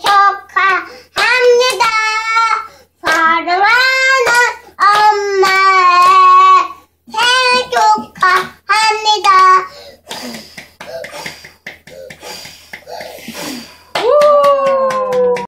축하합니다. 사랑하는 엄마의 생일 축하합니다.